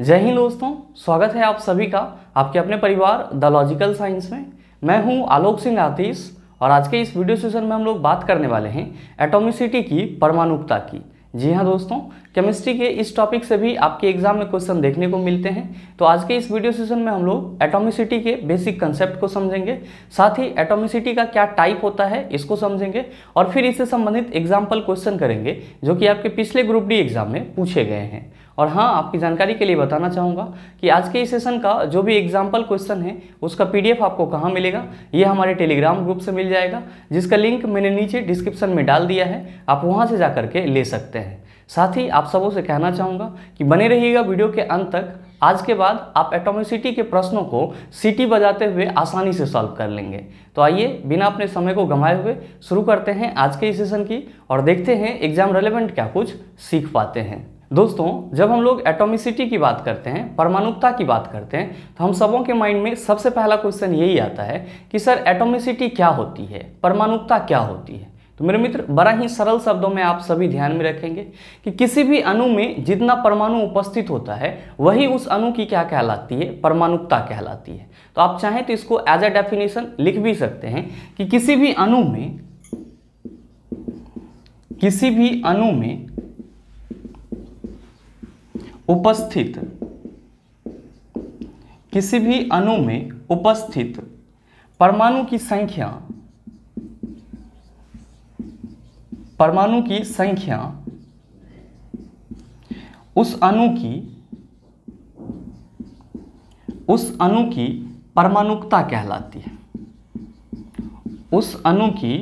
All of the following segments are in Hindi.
जय हिंद दोस्तों स्वागत है आप सभी का आपके अपने परिवार द लॉजिकल साइंस में मैं हूं आलोक सिंह आतीश और आज के इस वीडियो सेशन में हम लोग बात करने वाले हैं एटोमिसिटी की परमाणुकता की जी हाँ दोस्तों केमिस्ट्री के इस टॉपिक से भी आपके एग्जाम में क्वेश्चन देखने को मिलते हैं तो आज के इस वीडियो सेशन में हम लोग एटोमिसिटी के बेसिक कंसेप्ट को समझेंगे साथ ही एटोमिसिटी का क्या टाइप होता है इसको समझेंगे और फिर इससे संबंधित एग्जाम्पल क्वेश्चन करेंगे जो कि आपके पिछले ग्रुप डी एग्जाम में पूछे गए हैं और हाँ आपकी जानकारी के लिए बताना चाहूँगा कि आज के इस सेशन का जो भी एग्जाम्पल क्वेश्चन है उसका पीडीएफ आपको कहाँ मिलेगा ये हमारे टेलीग्राम ग्रुप से मिल जाएगा जिसका लिंक मैंने नीचे डिस्क्रिप्शन में डाल दिया है आप वहाँ से जा करके ले सकते हैं साथ ही आप सबों से कहना चाहूँगा कि बने रहिएगा वीडियो के अंत तक आज के बाद आप एटोमिसिटी के प्रश्नों को सीटी बजाते हुए आसानी से सॉल्व कर लेंगे तो आइए बिना अपने समय को गंवाए हुए शुरू करते हैं आज के इस सेशन की और देखते हैं एग्जाम रेलेवेंट क्या कुछ सीख पाते हैं दोस्तों जब हम लोग एटोमिसिटी की बात करते हैं परमाणुता की बात करते हैं तो हम सबों के माइंड में सबसे पहला क्वेश्चन यही आता है कि सर एटोमिसिटी क्या होती है परमाणुता क्या होती है तो मेरे मित्र बड़ा ही सरल शब्दों में आप सभी ध्यान में रखेंगे कि किसी भी अणु में जितना परमाणु उपस्थित होता है वही उस अणु की क्या कहलाती है परमाणुकता कहलाती है तो आप चाहें तो इसको एज अ डेफिनेशन लिख भी सकते हैं कि किसी भी अणु में किसी भी अणु में उपस्थित किसी भी अणु में उपस्थित परमाणु की संख्या परमाणु की संख्या उस अणु की उस अणु की परमाणुकता कहलाती है उस अणु की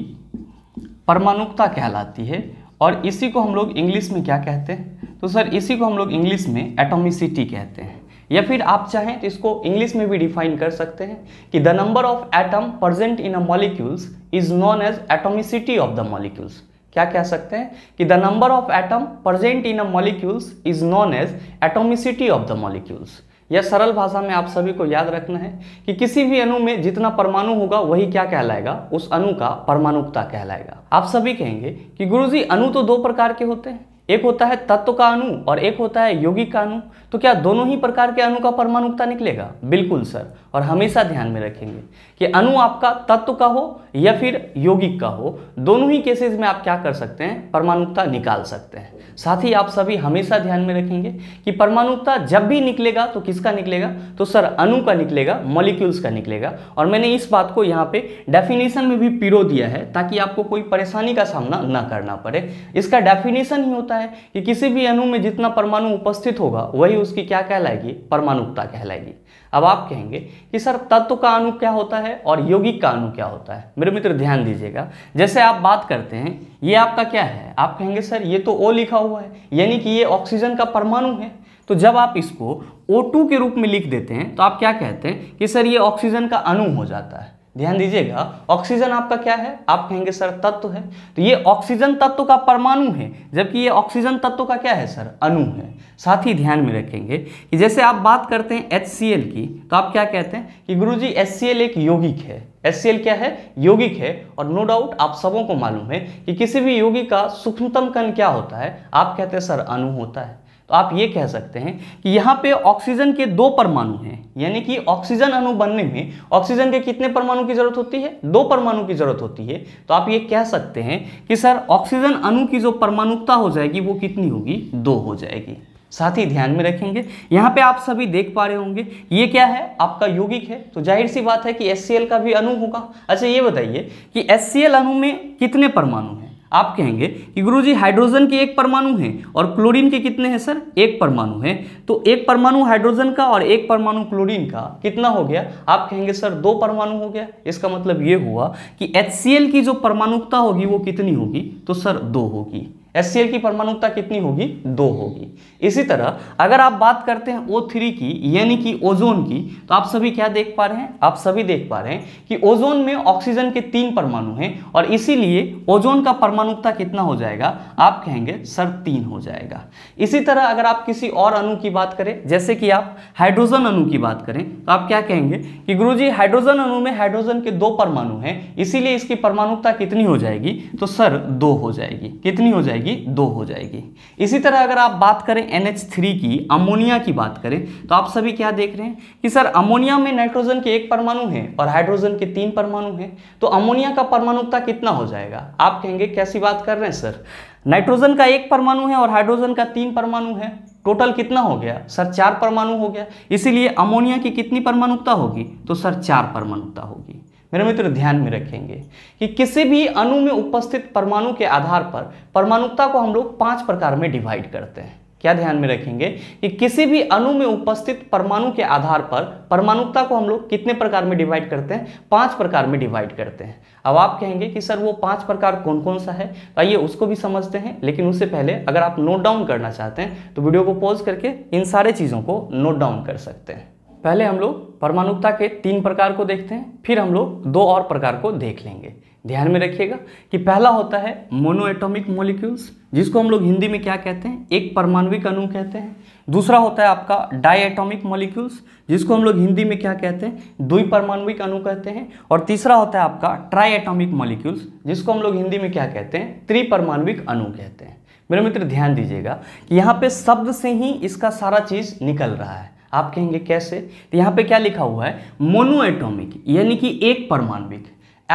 परमाणुकता कहलाती है और इसी को हम लोग इंग्लिश में क्या कहते हैं तो सर इसी को हम लोग इंग्लिश में एटोमिसिटी कहते हैं या फिर आप चाहें तो इसको इंग्लिश में भी डिफाइन कर सकते हैं कि the number of atom present in a molecules is known as atomicity of the molecules क्या कह सकते हैं कि the number of atom present in a molecules is known as atomicity of the molecules यह सरल भाषा में आप सभी को याद रखना है कि किसी भी अणु में जितना परमाणु होगा वही क्या कहलाएगा उस अणु का परमाणुकता कहलाएगा आप सभी कहेंगे कि गुरुजी अणु तो दो प्रकार के होते हैं एक होता है तत्व का अणु और एक होता है यौगिक का अणु तो क्या दोनों ही प्रकार के अणु का परमाणुकता निकलेगा बिल्कुल सर और हमेशा ध्यान में रखेंगे कि अणु आपका तत्व का हो या फिर यौगिक का हो दोनों ही केसेस में आप क्या कर सकते हैं परमाणुता निकाल सकते हैं साथ ही आप सभी हमेशा ध्यान में रखेंगे कि परमाणुता जब भी निकलेगा तो किसका निकलेगा तो सर अणु का निकलेगा मॉलिक्यूल्स का निकलेगा और मैंने इस बात को यहाँ पे डेफिनेशन में भी पिरो दिया है ताकि आपको कोई परेशानी का सामना न करना पड़े इसका डेफिनेशन ही होता है कि किसी भी अणु में जितना परमाणु उपस्थित होगा वही उसकी क्या कहलाएगी परमाणुता कहलाएगी अब आप कहेंगे कि सर तत्व का अनु क्या होता है और यौगिक का अनु क्या होता है मेरे मित्र ध्यान दीजिएगा जैसे आप बात करते हैं ये आपका क्या है आप कहेंगे सर ये तो ओ लिखा हुआ है यानी कि ये ऑक्सीजन का परमाणु है तो जब आप इसको O2 के रूप में लिख देते हैं तो आप क्या कहते हैं कि सर ये ऑक्सीजन का अणु हो जाता है ध्यान दीजिएगा ऑक्सीजन आपका क्या है आप कहेंगे सर तत्व है तो ये ऑक्सीजन तत्व का परमाणु है जबकि ये ऑक्सीजन तत्व का क्या है सर अणु है साथ ही ध्यान में रखेंगे कि जैसे आप बात करते हैं एच की तो आप क्या कहते हैं कि गुरुजी एच एक यौगिक है एच क्या है यौगिक है और नो डाउट आप सबों को मालूम है कि किसी भी यौगिक का सूक्ष्मतम कण क्या होता है आप कहते हैं सर अणु होता है तो आप ये कह सकते हैं कि यहाँ पे ऑक्सीजन के दो परमाणु हैं यानी कि ऑक्सीजन अणु बनने में ऑक्सीजन के कितने परमाणु की जरूरत होती है दो परमाणु की जरूरत होती है तो आप ये कह सकते हैं कि सर ऑक्सीजन अणु की जो परमाणुकता हो जाएगी वो कितनी होगी दो हो जाएगी साथ ही ध्यान में रखेंगे यहाँ पे आप सभी देख पा रहे होंगे ये क्या है आपका यौगिक है तो जाहिर सी बात है कि एस का भी अणु होगा अच्छा ये बताइए कि एस अणु में कितने परमाणु हैं आप कहेंगे कि गुरुजी हाइड्रोजन के एक परमाणु हैं और क्लोरीन के कितने हैं सर एक परमाणु हैं तो एक परमाणु हाइड्रोजन का और एक परमाणु क्लोरीन का कितना हो गया आप कहेंगे सर दो परमाणु हो गया इसका मतलब ये हुआ कि एच की जो परमाणुकता होगी वो कितनी होगी तो सर दो होगी एस की परमाणुता कितनी होगी दो होगी इसी तरह अगर आप बात करते हैं ओ थ्री की यानी कि ओजोन की तो आप सभी क्या देख पा रहे हैं आप सभी देख पा रहे हैं कि ओजोन में ऑक्सीजन के तीन परमाणु हैं और इसीलिए ओजोन का परमाणुता कितना हो जाएगा आप कहेंगे सर तीन हो जाएगा इसी तरह अगर आप किसी और अणु की बात करें जैसे कि आप हाइड्रोजन अणु की बात करें तो आप क्या कहेंगे कि जी हाइड्रोजन अणु में हाइड्रोजन के दो परमाणु हैं इसीलिए इसकी परमाणुता कितनी हो जाएगी तो सर दो हो जाएगी कितनी हो जाएगी जाएगी दो हो जाएगी इसी तरह अगर आप बात करें एन की अमोनिया की बात करें तो आप सभी क्या देख रहे हैं कि सर अमोनिया में नाइट्रोजन के एक परमाणु है और हाइड्रोजन के तीन परमाणु हैं तो अमोनिया का परमाणुता कितना हो जाएगा आप कहेंगे कैसी बात कर रहे हैं सर नाइट्रोजन का एक परमाणु है और हाइड्रोजन का तीन परमाणु है टोटल कितना हो गया सर चार परमाणु हो गया इसीलिए अमोनिया की कितनी परमाणुता होगी तो सर चार परमाणुता होगी मेरे मित्र ध्यान में रखेंगे कि किसी भी अणु में उपस्थित परमाणु के आधार पर परमाणुता को हम लोग पांच प्रकार में डिवाइड करते हैं क्या ध्यान में रखेंगे कि किसी भी अणु में उपस्थित परमाणु के आधार पर परमाणुता को हम लोग कितने प्रकार में डिवाइड करते हैं पांच प्रकार में डिवाइड करते हैं अब आप कहेंगे कि सर वो पांच प्रकार कौन कौन सा है आइए उसको भी समझते हैं लेकिन उससे पहले अगर आप नोट डाउन करना चाहते हैं तो वीडियो को पॉज करके इन सारे चीज़ों को नोट डाउन कर सकते हैं पहले हम लोग परमाणुकता के तीन प्रकार को देखते हैं फिर हम लोग दो और प्रकार को देख लेंगे ध्यान में रखिएगा कि पहला होता है मोनोएटॉमिक मोलिक्यूल्स जिसको हम लोग हिंदी में क्या कहते हैं एक परमाणुविक अणु कहते हैं दूसरा होता है आपका डाइएटॉमिक मोलिक्यूल्स जिसको हम लोग हिंदी में क्या कहते हैं द्वि परमाणुविक अणु कहते हैं और तीसरा होता है आपका ट्राईएटॉमिक मॉलिक्यूल्स जिसको हम लोग हिंदी में क्या कहते हैं त्रिपरमाणुविक अणु कहते हैं मेरे मित्र ध्यान दीजिएगा कि यहाँ पे शब्द से ही इसका सारा चीज़ निकल रहा है आप कहेंगे कैसे तो यहाँ पे क्या लिखा हुआ है मोनोएटॉमिक यानी कि एक परमाणविक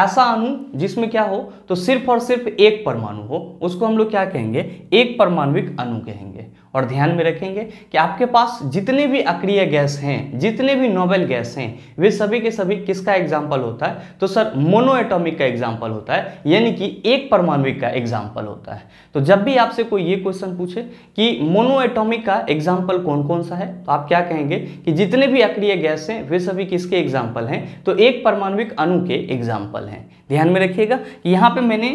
ऐसा अणु जिसमें क्या हो तो सिर्फ और सिर्फ एक परमाणु हो उसको हम लोग क्या कहेंगे एक परमाणविक अणु कहेंगे और ध्यान में रखेंगे कि आपके पास जितने भी अक्रिय गैस हैं जितने भी नोबेल गैस हैं वे सभी के सभी किसका एग्जाम्पल होता है तो सर मोनोएटॉमिक का एग्जाम्पल होता है यानी कि एक परमाणु का एग्जाम्पल होता है तो जब भी आपसे कोई ये क्वेश्चन पूछे कि मोनोएटॉमिक का एग्जाम्पल कौन कौन सा है तो आप क्या कहेंगे कि जितने भी अक्रिय गैस हैं वे सभी किसके एग्जाम्पल हैं तो एक परमाणु अणु के एग्जाम्पल हैं ध्यान में रखिएगा कि यहाँ पर मैंने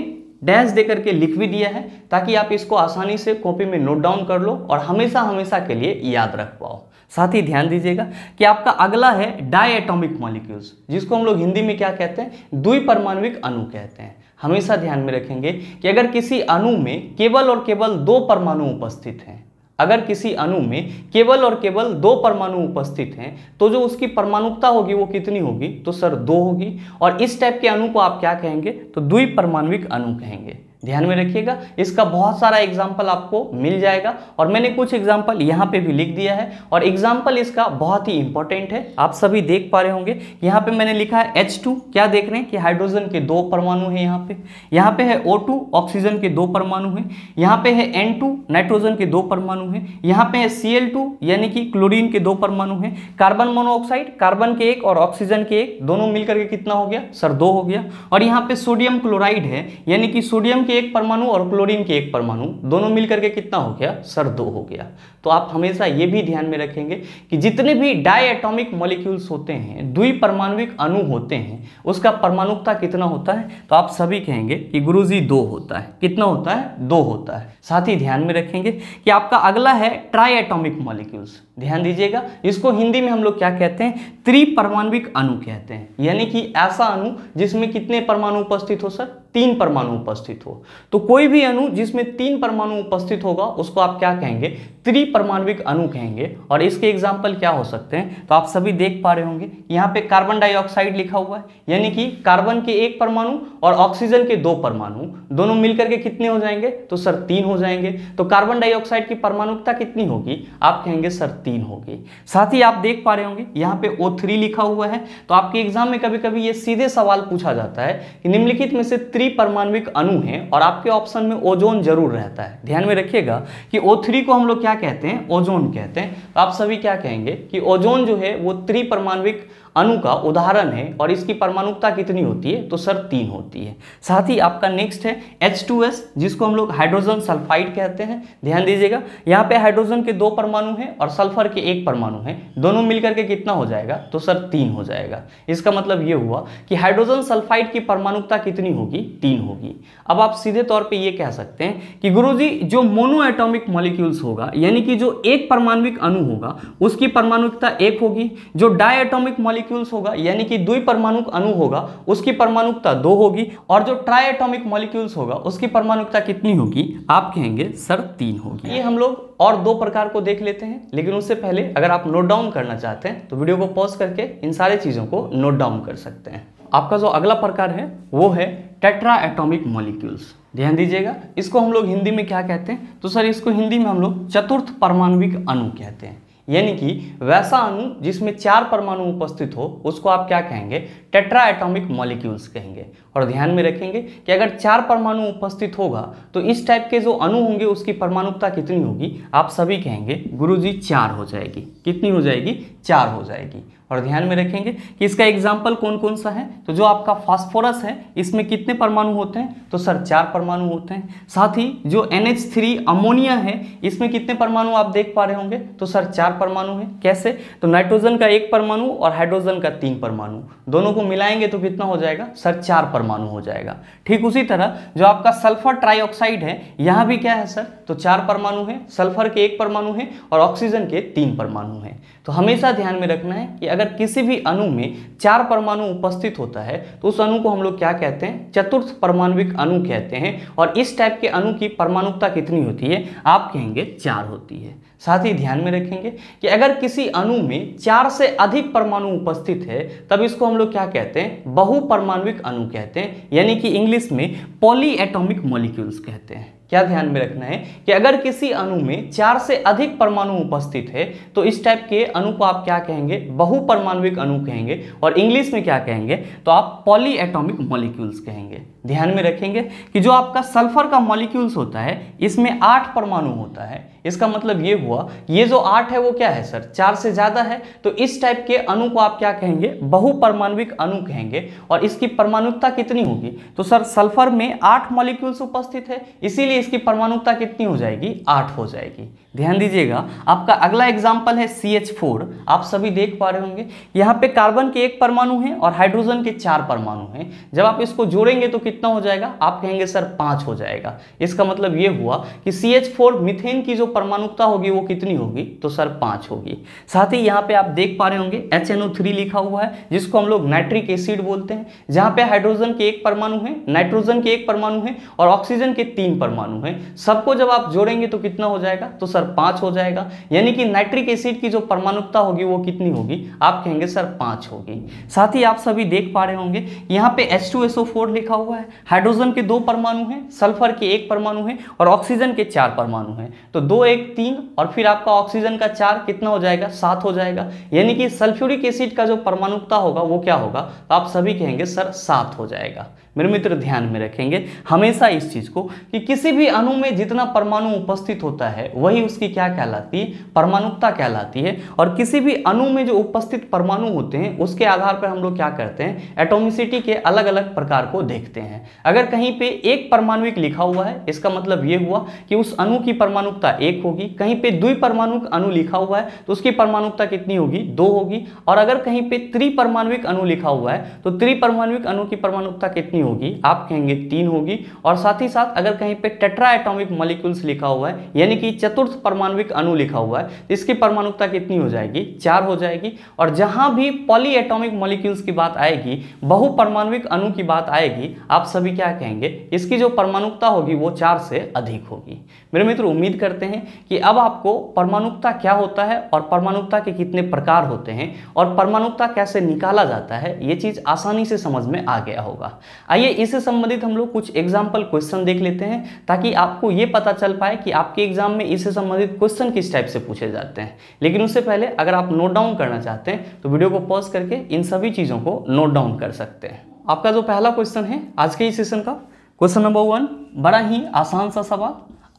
डैश दे करके लिख भी दिया है ताकि आप इसको आसानी से कॉपी में नोट डाउन कर लो और हमेशा हमेशा के लिए याद रख पाओ साथ ही ध्यान दीजिएगा कि आपका अगला है डायटोमिक मॉलिक्यूल्स जिसको हम लोग हिंदी में क्या कहते हैं परमाणुविक अणु कहते हैं हमेशा ध्यान में रखेंगे कि अगर किसी अणु में केवल और केवल दो परमाणु उपस्थित हैं अगर किसी अणु में केवल और केवल दो परमाणु उपस्थित हैं तो जो उसकी परमाणुकता होगी वो कितनी होगी तो सर दो होगी और इस टाइप के अणु को आप क्या कहेंगे तो द्विपरमाणुविक अणु कहेंगे ध्यान में रखिएगा इसका बहुत सारा एग्जाम्पल आपको मिल जाएगा और मैंने कुछ एग्जाम्पल यहाँ पे भी लिख दिया है और एग्जाम्पल इसका बहुत ही इंपॉर्टेंट है आप सभी देख पा रहे होंगे यहाँ पे मैंने लिखा है H2 क्या देख रहे हैं कि हाइड्रोजन के दो परमाणु हैं यहाँ पे यहाँ पे है O2 ऑक्सीजन के दो परमाणु हैं यहाँ पे है टू नाइट्रोजन के दो परमाणु हैं यहाँ पे है टू यानी कि क्लोरिन के दो परमाणु हैं कार्बन मोनोऑक्साइड कार्बन के एक और ऑक्सीजन के एक दोनों मिलकर के कितना हो गया सर दो हो गया और यहाँ पे सोडियम क्लोराइड है यानी कि सोडियम के एक परमाणु और क्लोरीन के एक परमाणु दोनों मिलकर के कितना हो गया सर दो हो गया तो आप हमेशा ये भी ध्यान में रखेंगे कि जितने भी डाई एटॉमिक मॉलिक्यूल्स होते हैं द्वि परमाणुविक अणु होते हैं उसका परमाणुकता कितना होता है तो आप सभी कहेंगे कि गुरु जी दो होता है कितना होता है दो होता है साथ ही ध्यान में रखेंगे कि आपका अगला है ट्राई एटॉमिक मॉलिक्यूल्स ध्यान दीजिएगा इसको हिंदी में हम लोग क्या कहते हैं त्रिपरमाणुविक अणु कहते हैं यानी कि ऐसा अणु जिसमें कितने परमाणु उपस्थित हो सर तीन परमाणु उपस्थित हो तो कोई भी अणु जिसमें तीन परमाणु उपस्थित होगा उसको आप क्या कहेंगे त्रिपरमाणुविक अणु कहेंगे और इसके एग्जाम्पल क्या हो सकते हैं तो आप सभी देख पा रहे होंगे यहाँ पे कार्बन डाइऑक्साइड लिखा हुआ है यानी कि कार्बन के एक परमाणु और ऑक्सीजन के दो परमाणु दोनों मिलकर के कितने हो जाएंगे तो सर तीन हो जाएंगे तो कार्बन डाइऑक्साइड की परमाणुता कितनी होगी आप कहेंगे सर तीन होगी साथ ही आप देख पा रहे होंगे यहाँ पे ओ लिखा हुआ है तो आपके एग्जाम में कभी कभी ये सीधे सवाल पूछा जाता है कि निम्नलिखित में से त्रि थ्री परमाणविक अणु हैं और आपके ऑप्शन में ओजोन जरूर रहता है ध्यान में रखिएगा कि ओ थ्री को हम लोग क्या कहते हैं ओजोन कहते हैं तो आप सभी क्या कहेंगे कि ओजोन जो है वो त्रिपरमाणविक अणु का उदाहरण है और इसकी परमाणुकता कितनी होती है तो सर तीन होती है साथ ही आपका नेक्स्ट है H2S जिसको हम लोग हाइड्रोजन सल्फाइड कहते हैं ध्यान दीजिएगा यहाँ पे हाइड्रोजन के दो परमाणु हैं और सल्फर के एक परमाणु हैं दोनों मिलकर के कितना हो जाएगा तो सर तीन हो जाएगा इसका मतलब ये हुआ कि हाइड्रोजन सल्फाइड की परमाणुकता कितनी होगी तीन होगी अब आप सीधे तौर पर यह कह सकते हैं कि गुरु जो मोनो एटोमिक मॉलिक्यूल्स होगा यानी कि जो एक परमाणु अणु होगा उसकी परमाणुकता एक होगी जो डाई मोलिक मॉलिक मॉलिक्यूल्स होगा यानी कि दुई परमाणु अणु होगा उसकी परमाणुकता दो होगी और जो ट्राई एटॉमिक मॉलिक्यूल्स होगा उसकी परमाणुकता कितनी होगी आप कहेंगे सर तीन होगी ये हम लोग और दो प्रकार को देख लेते हैं लेकिन उससे पहले अगर आप नोट डाउन करना चाहते हैं तो वीडियो को पॉज करके इन सारे चीज़ों को नोट डाउन कर सकते हैं आपका जो अगला प्रकार है वो है टेट्रा एटॉमिक मॉलिक्यूल्स ध्यान दीजिएगा इसको हम लोग हिंदी में क्या कहते हैं तो सर इसको हिंदी में हम लोग चतुर्थ परमाणु अणु कहते हैं यानी कि वैसा अणु जिसमें चार परमाणु उपस्थित हो उसको आप क्या कहेंगे टेट्रा एटॉमिक मॉलिक्यूल्स कहेंगे और ध्यान में रखेंगे कि अगर चार परमाणु उपस्थित होगा तो इस टाइप के जो अणु होंगे उसकी परमाणुता कितनी होगी आप सभी कहेंगे गुरुजी चार हो जाएगी कितनी हो जाएगी चार हो जाएगी और ध्यान में रखेंगे कि इसका एग्जाम्पल कौन कौन सा है तो जो आपका फास्फोरस है इसमें कितने परमाणु होते हैं तो सर चार परमाणु होते हैं साथ ही जो एन एच थ्री अमोनिया है इसमें कितने परमाणु आप देख पा रहे होंगे तो सर चार परमाणु है कैसे तो नाइट्रोजन का एक परमाणु और हाइड्रोजन का तीन परमाणु दोनों को मिलाएंगे तो कितना हो जाएगा सर चार परमाणु परमाणु हो जाएगा ठीक उसी तरह जो आपका सल्फर ट्राइऑक्साइड है यहाँ भी क्या है सर तो चार परमाणु है सल्फर के एक परमाणु है और ऑक्सीजन के तीन परमाणु हैं तो हमेशा ध्यान में रखना है कि अगर किसी भी अणु में चार परमाणु उपस्थित होता है तो उस अणु को हम लोग क्या कहते हैं चतुर्थ परमाणुविक अणु कहते हैं और इस टाइप के अणु की परमाणुता कितनी होती है आप कहेंगे चार होती है साथ ही ध्यान में रखेंगे कि अगर किसी अणु में चार से अधिक परमाणु उपस्थित है तब इसको हम लोग क्या कहते हैं बहुपरमाणु अणु कहते हैं यानी कि इंग्लिश में पॉली एटोमिक मॉलिक्यूल्स कहते हैं क्या ध्यान में रखना है कि अगर किसी अणु में चार से अधिक परमाणु उपस्थित है तो इस टाइप के अणु को आप क्या कहेंगे बहुपरमाणुिक अणु कहेंगे और इंग्लिश में क्या कहेंगे तो आप पॉली एटोमिक मॉलिक्यूल्स कहेंगे ध्यान में रखेंगे कि जो आपका सल्फर का मॉलिक्यूल्स होता है इसमें आठ परमाणु होता है इसका मतलब ये हुआ ये जो आठ है वो क्या है सर चार से ज़्यादा है तो इस टाइप के अणु को आप क्या कहेंगे बहुपरमाणुिक अणु कहेंगे और इसकी परमाणुता कितनी होगी तो सर सल्फर में आठ मॉलिक्यूल्स उपस्थित है इसीलिए इसकी परमाणुकता कितनी हो जाएगी आठ हो जाएगी ध्यान दीजिएगा आपका अगला एग्जाम्पल है सी एच फोर आप सभी देख पा रहे होंगे यहाँ पे कार्बन के एक परमाणु हैं और हाइड्रोजन के चार परमाणु हैं जब आप इसको जोड़ेंगे तो कितना हो जाएगा आप कहेंगे सर पाँच हो जाएगा इसका मतलब ये हुआ कि सी एच फोर मिथेन की जो परमाणुता होगी वो कितनी होगी तो सर पाँच होगी साथ ही यहाँ पे आप देख पा रहे होंगे एच एन ओ थ्री लिखा हुआ है जिसको हम लोग नाइट्रिक एसिड बोलते हैं जहाँ पे हाइड्रोजन के एक परमाणु है नाइट्रोजन के एक परमाणु है और ऑक्सीजन के तीन परमाणु हैं सबको जब आप जोड़ेंगे तो कितना हो जाएगा तो सर सर पांच हो जाएगा यानी कि नाइट्रिक एसिड की जो परमाणुकता होगी वो कितनी होगी आप कहेंगे सर पांच होगी साथ ही आप सभी देख पा रहे होंगे यहाँ पे एस टू फोर लिखा हुआ है हाइड्रोजन के दो परमाणु हैं सल्फर के एक परमाणु है और ऑक्सीजन के चार परमाणु हैं तो दो एक तीन और फिर आपका ऑक्सीजन का चार कितना हो जाएगा सात हो जाएगा यानी कि सल्फ्यूरिक एसिड का जो परमाणुकता होगा वो क्या होगा तो आप सभी कहेंगे सर सात हो जाएगा मेरे हम्म। मित्र ध्यान में रखेंगे हमेशा इस चीज़ को कि किसी भी अणु में जितना परमाणु उपस्थित होता है वही उसकी क्या कहलाती है परमाणुता कहलाती है और किसी भी अणु में जो उपस्थित परमाणु होते हैं उसके आधार पर हम लोग क्या करते हैं एटोमिसिटी के अलग अलग प्रकार को देखते हैं अगर कहीं पे एक परमाणुिक लिखा हुआ है इसका मतलब ये हुआ कि उस अणु की परमाणुकता एक होगी कहीं पर द्वि परमाणु अणु लिखा हुआ है तो उसकी परमाणुकता कितनी होगी दो होगी और अगर कहीं पर त्रिपरमाणुिक अणु लिखा हुआ है तो त्रिपरमाणुिक अणु की परमाणुकता कितनी नहीं होगी आप कहेंगे तीन होगी और साथ ही साथ अगर कहीं पे टेट्रा एटॉमिक मॉलिक्यूल्स लिखा हुआ है यानी कि चतुर्थ परमाणुविक अणु लिखा हुआ है तो इसकी परमाणुता कितनी हो जाएगी चार हो जाएगी और जहां भी पॉली एटोमिक मॉलिक्यूल्स की बात आएगी बहु परमाणुविक अणु की बात आएगी आप सभी क्या कहेंगे इसकी जो परमाणुकता होगी वो चार से अधिक होगी मेरे मित्र उम्मीद करते हैं कि अब आपको परमाणुकता क्या होता है और परमाणुकता के कितने प्रकार होते हैं और परमाणुकता कैसे निकाला जाता है ये चीज़ आसानी से समझ में आ गया होगा आइए इससे संबंधित हम लोग कुछ एग्जाम्पल क्वेश्चन देख लेते हैं ताकि आपको ये पता चल पाए कि आपके एग्जाम में इससे संबंधित क्वेश्चन किस टाइप से पूछे जाते हैं लेकिन उससे पहले अगर आप नोट डाउन करना चाहते हैं तो वीडियो को पॉज करके इन सभी चीज़ों को नोट डाउन कर सकते हैं आपका जो पहला क्वेश्चन है आज के इस सेशन का क्वेश्चन नंबर वन बड़ा ही आसान सा सवाल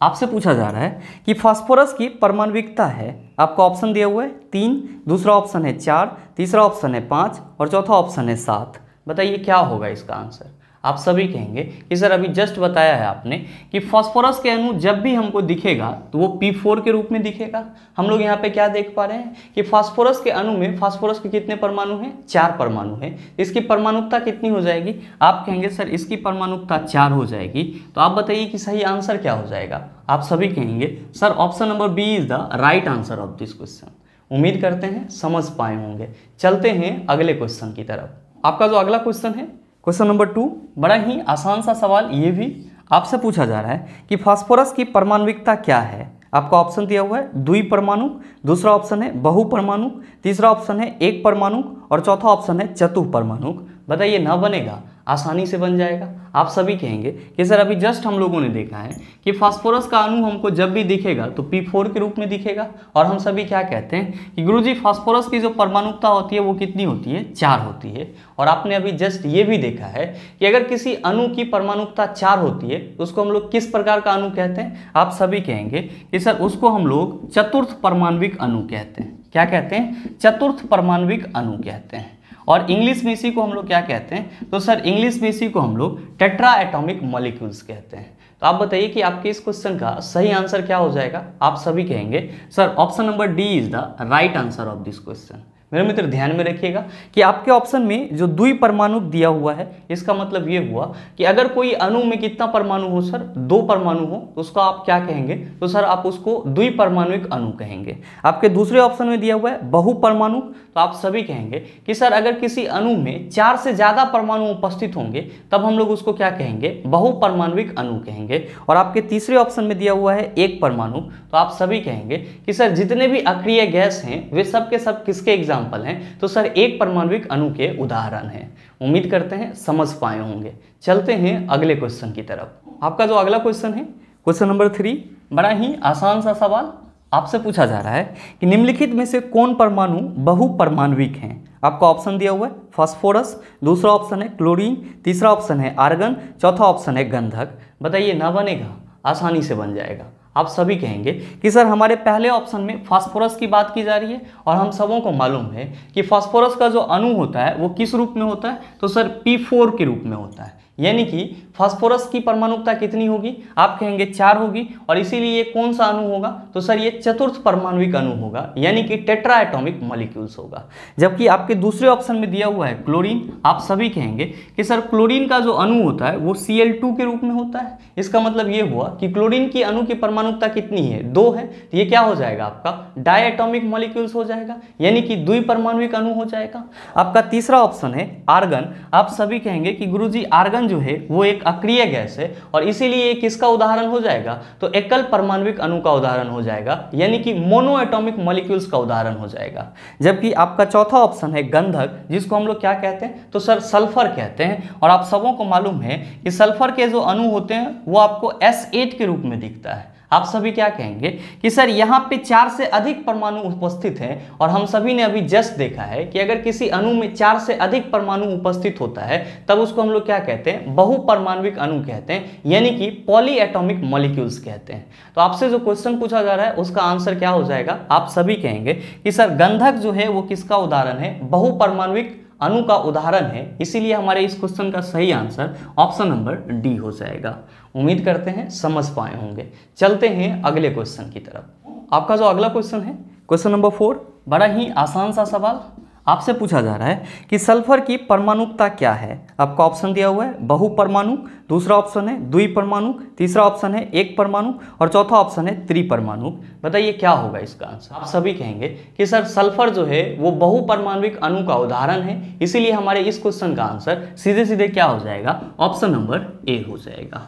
आपसे पूछा जा रहा है कि फास्फोरस की परमाणविकता है आपको ऑप्शन दिया हुआ है तीन दूसरा ऑप्शन है चार तीसरा ऑप्शन है पाँच और चौथा ऑप्शन है सात बताइए क्या होगा इसका आंसर आप सभी कहेंगे कि सर अभी जस्ट बताया है आपने कि फॉस्फोरस के अणु जब भी हमको दिखेगा तो वो पी फोर के रूप में दिखेगा हम लोग यहाँ पे क्या देख पा रहे हैं कि फॉस्फोरस के अणु में फॉस्फोरस के कितने परमाणु हैं चार परमाणु हैं इसकी परमाणुकता कितनी हो जाएगी आप कहेंगे सर इसकी परमाणुकता चार हो जाएगी तो आप बताइए कि सही आंसर क्या हो जाएगा आप सभी कहेंगे sir option number B is the right answer of this question उम्मीद करते हैं समझ पाए होंगे चलते हैं अगले क्वेश्चन की तरफ आपका जो अगला क्वेश्चन है क्वेश्चन नंबर टू बड़ा ही आसान सा सवाल ये भी आपसे पूछा जा रहा है कि फास्फोरस की परमाणुविकता क्या है आपका ऑप्शन दिया हुआ है द्वि परमाणु दूसरा ऑप्शन है बहु परमाणु तीसरा ऑप्शन है एक परमाणु और चौथा ऑप्शन है चतु परमाणु बताइए ना बनेगा आसानी से बन जाएगा आप सभी कहेंगे कि सर अभी जस्ट हम लोगों ने देखा है कि फास्फोरस का अणु हमको जब भी दिखेगा तो P4 के रूप में दिखेगा और हम सभी क्या कहते हैं कि गुरुजी फास्फोरस की जो परमाणुकता होती है वो कितनी होती है चार होती है और आपने अभी जस्ट ये भी देखा है कि अगर किसी अणु की परमाणुकता चार होती है तो उसको हम लोग किस प्रकार का अणु कहते हैं आप सभी कहेंगे कि सर उसको हम लोग चतुर्थ परमाणविक अणु कहते हैं क्या कहते हैं चतुर्थ परमाणविक अणु कहते हैं और इंग्लिश में इसी को हम लोग क्या कहते हैं तो सर इंग्लिश में इसी को हम लोग टेट्रा एटोमिक मॉलिक्यूल्स कहते हैं तो आप बताइए कि आपके इस क्वेश्चन का सही आंसर क्या हो जाएगा आप सभी कहेंगे sir option number D is the right answer of this question मेरे मित्र ध्यान में रखिएगा कि आपके ऑप्शन में जो दुई परमाणु दिया हुआ है इसका मतलब ये हुआ कि अगर कोई अणु में कितना परमाणु हो सर दो परमाणु हो तो उसको आप क्या कहेंगे तो सर आप उसको द्वि परमाणुिक अणु कहेंगे आपके दूसरे ऑप्शन में दिया हुआ है बहु परमाणु तो आप सभी कहेंगे कि सर अगर किसी अणु में चार से ज़्यादा परमाणु उपस्थित होंगे तब हम लोग उसको क्या कहेंगे बहुपरमाणुिक अणु कहेंगे और आपके तीसरे ऑप्शन में दिया हुआ है एक परमाणु तो आप सभी कहेंगे कि सर जितने भी अक्रिय गैस हैं वे सब के सब किसके एग्जाम एग्जाम्पल हैं तो सर एक परमाणु अणु के उदाहरण हैं उम्मीद करते हैं समझ पाए होंगे चलते हैं अगले क्वेश्चन की तरफ आपका जो अगला क्वेश्चन है क्वेश्चन नंबर थ्री बड़ा ही आसान सा सवाल आपसे पूछा जा रहा है कि निम्नलिखित में से कौन परमाणु बहुपरमाणविक हैं आपको ऑप्शन दिया हुआ है फास्फोरस दूसरा ऑप्शन है क्लोरीन तीसरा ऑप्शन है आर्गन चौथा ऑप्शन है गंधक बताइए ना बनेगा आसानी से बन जाएगा आप सभी कहेंगे कि सर हमारे पहले ऑप्शन में फास्फोरस की बात की जा रही है और हम सबों को मालूम है कि फास्फोरस का जो अणु होता है वो किस रूप में होता है तो सर पी फोर के रूप में होता है यानी कि फास्फोरस की परमाणुकता कितनी होगी आप कहेंगे चार होगी और इसीलिए कौन सा अणु होगा तो सर ये चतुर्थ परमाणुविक अणु होगा यानी कि टेट्रा एटोमिक मॉलिक्यूल्स होगा जबकि आपके दूसरे ऑप्शन में दिया हुआ है क्लोरीन आप सभी कहेंगे कि सर क्लोरीन का जो अणु होता है वो सी के रूप में होता है इसका मतलब ये हुआ कि क्लोरीन की अणु की परमाणुकता कितनी है दो है तो ये क्या हो जाएगा आपका डायटोमिक मॉलिक्यूल्स हो जाएगा यानी कि द्विपरमाणुिक अणु हो जाएगा आपका तीसरा ऑप्शन है आर्गन आप सभी कहेंगे कि गुरु आर्गन कार्बन जो है वो एक अक्रिय गैस है और इसीलिए किसका उदाहरण हो जाएगा तो एकल परमाणविक अणु का उदाहरण हो जाएगा यानी कि मोनो एटॉमिक मॉलिक्यूल्स का उदाहरण हो जाएगा जबकि आपका चौथा ऑप्शन है गंधक जिसको हम लोग क्या कहते हैं तो सर सल्फर कहते हैं और आप सबों को मालूम है कि सल्फर के जो अणु होते हैं वो आपको एस के रूप में दिखता है आप सभी क्या कहेंगे कि सर यहाँ पे चार से अधिक परमाणु उपस्थित हैं और हम सभी ने अभी जस्ट देखा है कि अगर किसी अणु में चार से अधिक परमाणु उपस्थित होता है तब उसको हम लोग क्या कहते हैं बहुपरमाणविक अणु कहते हैं यानी कि पॉली एटोमिक मॉलिक्यूल्स कहते हैं तो आपसे जो क्वेश्चन पूछा जा रहा है उसका आंसर क्या हो जाएगा आप सभी कहेंगे कि सर गंधक जो है वो किसका उदाहरण है बहुपरमाणविक अणु का उदाहरण है इसीलिए हमारे इस क्वेश्चन का सही आंसर ऑप्शन नंबर डी हो जाएगा उम्मीद करते हैं समझ पाए होंगे चलते हैं अगले क्वेश्चन की तरफ आपका जो अगला क्वेश्चन है क्वेश्चन नंबर फोर बड़ा ही आसान सा सवाल आपसे पूछा जा रहा है कि सल्फर की परमाणुकता क्या है आपका ऑप्शन दिया हुआ है परमाणु दूसरा ऑप्शन है द्वि परमाणु तीसरा ऑप्शन है एक परमाणु और चौथा ऑप्शन है त्रि परमाणु बताइए क्या होगा इसका आंसर आप सभी कहेंगे कि सर सल्फर जो है वो बहुपरमाणुक अणु का उदाहरण है इसीलिए हमारे इस क्वेश्चन का आंसर सीधे सीधे क्या हो जाएगा ऑप्शन नंबर ए हो जाएगा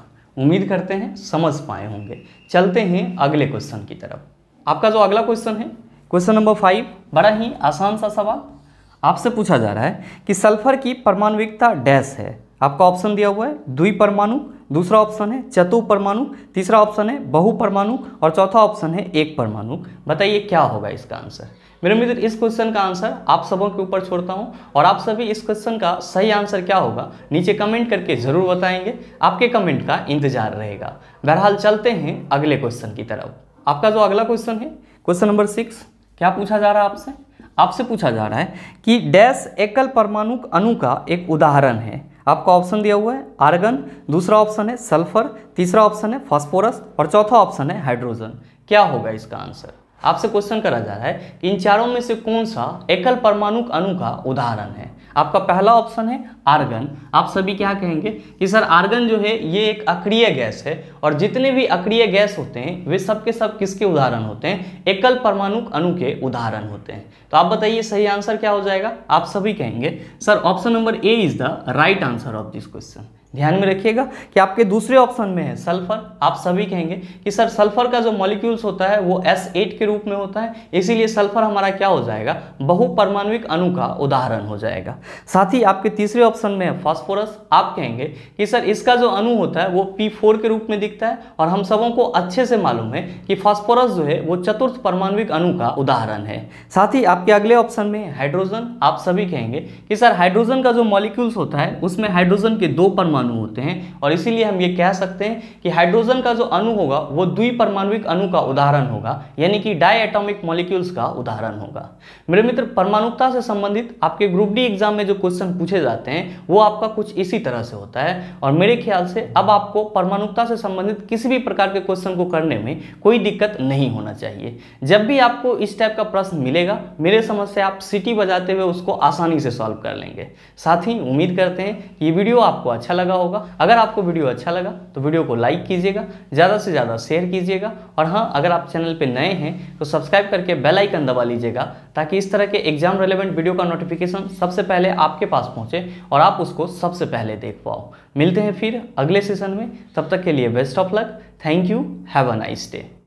उम्मीद करते हैं समझ पाए होंगे चलते हैं अगले क्वेश्चन की तरफ आपका जो अगला क्वेश्चन है क्वेश्चन नंबर फाइव बड़ा ही आसान सा सवाल आपसे पूछा जा रहा है कि सल्फर की परमाणुविकता डैश है आपका ऑप्शन दिया हुआ है द्वि परमाणु दूसरा ऑप्शन है चतु परमाणु तीसरा ऑप्शन है बहु परमाणु और चौथा ऑप्शन है एक परमाणु बताइए क्या होगा इसका आंसर मेरे मित्र इस क्वेश्चन का आंसर आप सबों के ऊपर छोड़ता हूं और आप सभी इस क्वेश्चन का सही आंसर क्या होगा नीचे कमेंट करके ज़रूर बताएंगे आपके कमेंट का इंतजार रहेगा बहरहाल चलते हैं अगले क्वेश्चन की तरफ आपका जो अगला क्वेश्चन है क्वेश्चन नंबर सिक्स क्या पूछा जा रहा है आपसे आपसे पूछा जा रहा है कि डैश एकल परमाणु अणु का एक उदाहरण है आपका ऑप्शन दिया हुआ है आर्गन दूसरा ऑप्शन है सल्फर तीसरा ऑप्शन है फॉस्फोरस और चौथा ऑप्शन है हाइड्रोजन क्या होगा इसका आंसर आपसे क्वेश्चन करा जा रहा है कि इन चारों में से कौन सा एकल परमाणुक अणु का उदाहरण है आपका पहला ऑप्शन है आर्गन आप सभी क्या कहेंगे कि सर आर्गन जो है ये एक अक्रिय गैस है और जितने भी अक्रिय गैस होते हैं वे सब के सब किसके उदाहरण होते हैं एकल परमाणुक अणु के उदाहरण होते हैं तो आप बताइए सही आंसर क्या हो जाएगा आप सभी कहेंगे sir option number A is the right answer of this question ध्यान में रखिएगा कि आपके दूसरे ऑप्शन में है सल्फर आप सभी कहेंगे कि सर सल्फर का जो मॉलिक्यूल्स होता है वो S8 के रूप में होता है इसीलिए सल्फर हमारा क्या हो जाएगा बहुपरमाणुिक अणु का उदाहरण हो जाएगा साथ ही आपके तीसरे ऑप्शन में है फॉस्फोरस आप कहेंगे कि सर इसका जो अणु होता है वो पी के रूप में दिखता है और हम सबों को अच्छे से मालूम है कि फॉस्फोरस जो है वो चतुर्थ परमाणुिक अणु का उदाहरण है साथ ही आपके अगले ऑप्शन में हाइड्रोजन आप सभी कहेंगे कि सर हाइड्रोजन का जो मॉलिक्यूल्स होता है उसमें हाइड्रोजन के दो परमाणु अणु होते हैं और इसीलिए हम ये कह सकते हैं कि हाइड्रोजन का जो अणु होगा वो द्विपरमाणुिक अणु का उदाहरण होगा यानी कि डाई एटॉमिक मॉलिक्यूल्स का उदाहरण होगा मेरे मित्र परमाणुकता से संबंधित आपके ग्रुप डी एग्जाम में जो क्वेश्चन पूछे जाते हैं वो आपका कुछ इसी तरह से होता है और मेरे ख्याल से अब आपको परमाणुकता से संबंधित किसी भी प्रकार के क्वेश्चन को करने में कोई दिक्कत नहीं होना चाहिए जब भी आपको इस टाइप का प्रश्न मिलेगा मेरे समझ से आप सिटी बजाते हुए उसको आसानी से सॉल्व कर लेंगे साथ ही उम्मीद करते हैं कि ये वीडियो आपको अच्छा लगा लगा होगा अगर आपको वीडियो अच्छा लगा तो वीडियो को लाइक कीजिएगा ज़्यादा से ज़्यादा शेयर कीजिएगा और हाँ अगर आप चैनल पर नए हैं तो सब्सक्राइब करके बेल आइकन दबा लीजिएगा ताकि इस तरह के एग्जाम रिलेवेंट वीडियो का नोटिफिकेशन सबसे पहले आपके पास पहुँचे और आप उसको सबसे पहले देख पाओ मिलते हैं फिर अगले सेशन में तब तक के लिए best of luck thank you have a nice day